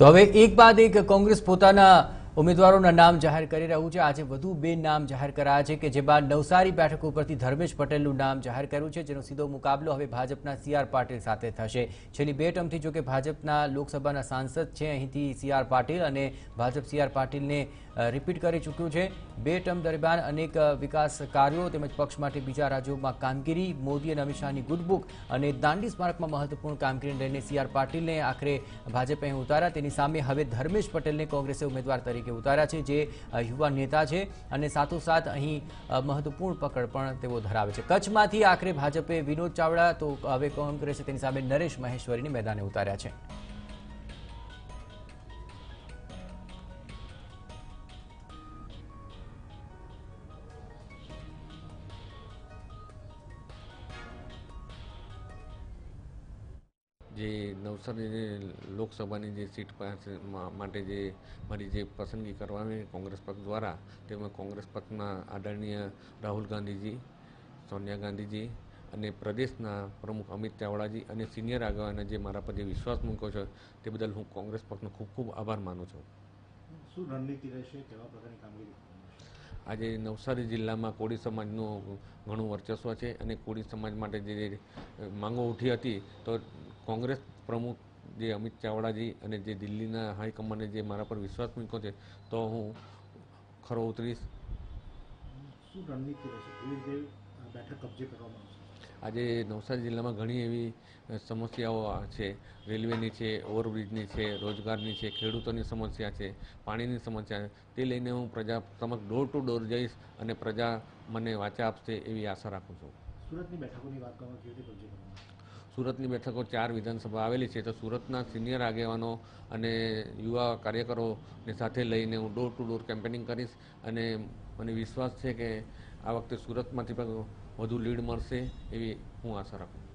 તો હવે એક બાદ એક કોંગ્રેસ પોતાના ઉમેદવારોના નામ જાહેર કરી રહ્યો છે આજે વધુ બે નામ જાહેર કરા છે કે જે બાદ લૌસારી બેઠક ઉપરથી ધર્મેશ પટેલનું નામ જાહેર કર્યું છે જેનો સીધો મુકાબલો હવે ભાજપના સીઆર પટેલ સાથે થશે છેલી બે ટર્મથી જો કે ભાજપના લોકસભાના સાંસદ છે અહીંથી સીઆર પટેલ અને ભાજપ સીઆર પટેલને રિપીટ કરી ચૂક્યું છે બે ટર્મ દરમિયાન અનેક વિકાસ કાર્યો તેમજ પક્ષ માટે બીજા રાજ્યોમાં કામગીરી મોદી અને અમિત શાહની ગુડબુક અને દાંડી સ્મારકમાં મહત્વપૂર્ણ કામગીરી લઈને સીઆર પાટીલને આખરે ભાજપે અહીં ઉતાર્યા તેની સામે હવે ધર્મેશ પટેલને કોંગ્રેસે ઉમેદવાર તરીકે ઉતાર્યા છે જે યુવા નેતા છે અને સાથોસાથ અહીં મહત્વપૂર્ણ પકડ પણ તેઓ ધરાવે છે કચ્છમાંથી આખરે ભાજપે વિનોદ ચાવડા તો હવે કોંગ્રેસે તેની સામે નરેશ મહેશ્વરીને મેદાને ઉતાર્યા છે જે નવસારી લોકસભાની જે સીટ પાસે માટે જે મારી જે પસંદગી કરવાની કોંગ્રેસ પક્ષ દ્વારા તેમાં કોંગ્રેસ પક્ષના આદરણીય રાહુલ ગાંધીજી સોનિયા ગાંધીજી અને પ્રદેશના પ્રમુખ અમિત ચાવડાજી અને સિનિયર આગેવાના જે મારા પર જે વિશ્વાસ મૂક્યો છે તે બદલ હું કોંગ્રેસ પક્ષનો ખૂબ ખૂબ આભાર માનું છું શું રણનીતિ રહેશે કેવા પ્રકારની કામગીરી આજે નવસારી જિલ્લામાં કોળી સમાજનું ઘણું વર્ચસ્વ છે અને કોળી સમાજ માટે જે માંગો ઉઠી હતી તો કોંગ્રેસ પ્રમુખ જે અમિત ચાવડાજી અને જે દિલ્હીના હાઈકમાન્ડે જે મારા પર વિશ્વાસ મૂક્યો છે તો હું ખરો ઉતરીશ આજે નવસારી જિલ્લામાં ઘણી એવી સમસ્યાઓ છે રેલવેની છે ઓવરબ્રિજની છે રોજગારની છે ખેડૂતોની સમસ્યા છે પાણીની સમસ્યા છે તે લઈને હું પ્રજા સમક્ષ ડોર ટુ ડોર જઈશ અને પ્રજા મને વાચા આપશે એવી આશા રાખું છું સુરતની બેઠકોની વાત કરવામાં કેવી રીતે સુરતની બેઠકો ચાર વિધાનસભા આવેલી છે તો સુરતના સિનિયર આગેવાનો અને યુવા કાર્યકરોને સાથે લઈને હું ડોર ટુ ડોર કેમ્પેનિંગ કરીશ અને મને વિશ્વાસ છે કે આ વખતે સુરતમાંથી પણ વધુ લીડ મળશે એવી હું આશા રાખું